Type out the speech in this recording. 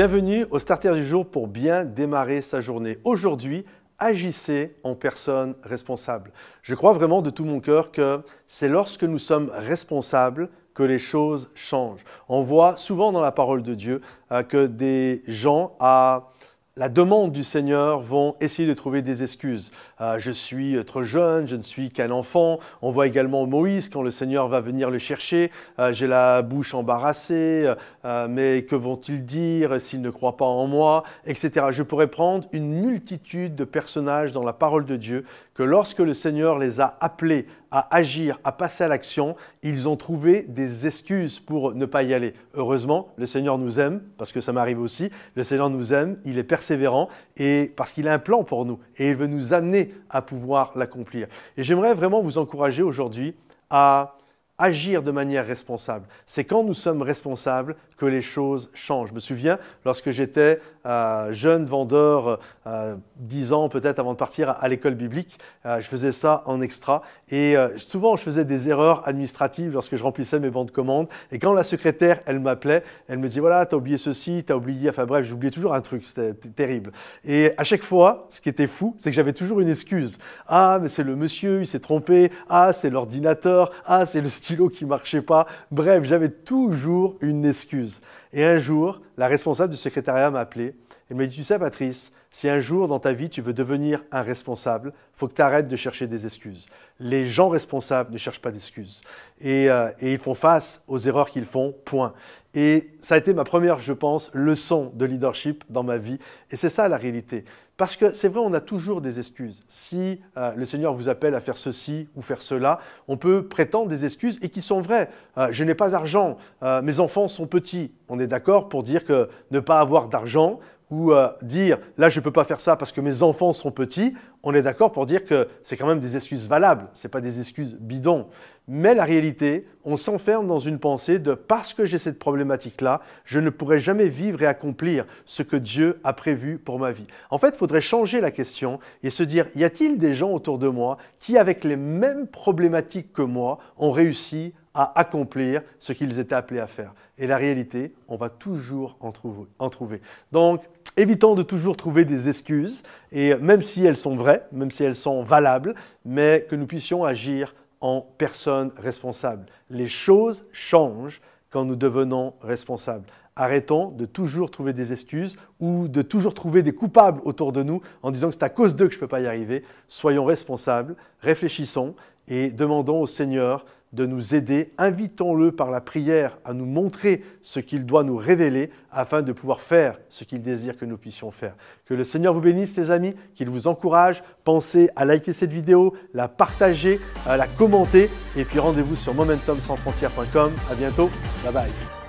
Bienvenue au Starter du jour pour bien démarrer sa journée. Aujourd'hui, agissez en personne responsable. Je crois vraiment de tout mon cœur que c'est lorsque nous sommes responsables que les choses changent. On voit souvent dans la parole de Dieu euh, que des gens à la demande du Seigneur vont essayer de trouver des excuses. Euh, je suis euh, trop jeune, je ne suis qu'un enfant. On voit également Moïse quand le Seigneur va venir le chercher. Euh, j'ai la bouche embarrassée, mais que vont-ils dire s'ils ne croient pas en moi, etc. Je pourrais prendre une multitude de personnages dans la parole de Dieu que lorsque le Seigneur les a appelés à agir, à passer à l'action, ils ont trouvé des excuses pour ne pas y aller. Heureusement, le Seigneur nous aime, parce que ça m'arrive aussi, le Seigneur nous aime, il est persévérant et parce qu'il a un plan pour nous et il veut nous amener à pouvoir l'accomplir. Et j'aimerais vraiment vous encourager aujourd'hui à agir de manière responsable. C'est quand nous sommes responsables que les choses changent. Je me souviens, lorsque j'étais euh, jeune vendeur, euh, dix ans peut-être avant de partir à, l'école biblique, euh, je faisais ça en extra. Et souvent, je faisais des erreurs administratives lorsque je remplissais mes bancs de commandes. Et quand la secrétaire, elle m'appelait, elle me disait, voilà, t'as oublié ceci, t'as oublié, enfin bref, j'oubliais toujours un truc, c'était terrible. Et à chaque fois, ce qui était fou, c'est que j'avais toujours une excuse. Ah, mais c'est le monsieur, il s'est trompé. Ah, c'est l'ordinateur. Ah, c'est le style qui marchait pas. Bref, j'avais toujours une excuse. Et un jour, la responsable du secrétariat m'a appelé il m'a dit, tu sais Patrice, si un jour dans ta vie tu veux devenir un responsable, il faut que tu arrêtes de chercher des excuses. Les gens responsables ne cherchent pas d'excuses. Euh, et, ils font face aux erreurs qu'ils font, point. Et ça a été ma première, je pense, leçon de leadership dans ma vie. Et c'est ça la réalité. Parce que c'est vrai, on a toujours des excuses. Si euh, le Seigneur vous appelle à faire ceci ou faire cela, on peut prétendre des excuses et qui sont vraies. Euh, je n'ai pas d'argent, mes enfants sont petits. On est d'accord pour dire que ne pas avoir d'argent ou euh, dire là je ne peux pas faire ça parce que mes enfants sont petits, on est d'accord pour dire que c'est quand même des excuses valables, ce n'est pas des excuses bidons. Mais la réalité, on s'enferme dans une pensée de parce que j'ai cette problématique-là, je ne pourrai jamais vivre et accomplir ce que Dieu a prévu pour ma vie. En fait, il faudrait changer la question et se dire, y a-t-il des gens autour de moi qui, avec les mêmes problématiques que moi, ont réussi à accomplir ce qu'ils étaient appelés à faire. Et la réalité, on va toujours en trouver. Donc, évitons de toujours trouver des excuses, et même si elles sont vraies, même si elles sont valables, mais que nous puissions agir en personne responsable. Les choses changent quand nous devenons responsables. Arrêtons de toujours trouver des excuses ou de toujours trouver des coupables autour de nous en disant que c'est à cause d'eux que je ne peux pas y arriver. Soyons responsables, réfléchissons et demandons au Seigneur de nous aider. Invitons-le par la prière à nous montrer ce qu'il doit nous révéler afin de pouvoir faire ce qu'il désire que nous puissions faire. Que le Seigneur vous bénisse, les amis, qu'il vous encourage. Pensez à liker cette vidéo, la partager, à la commenter et puis rendez-vous sur momentumsansfrontières.com. À bientôt. Bye bye.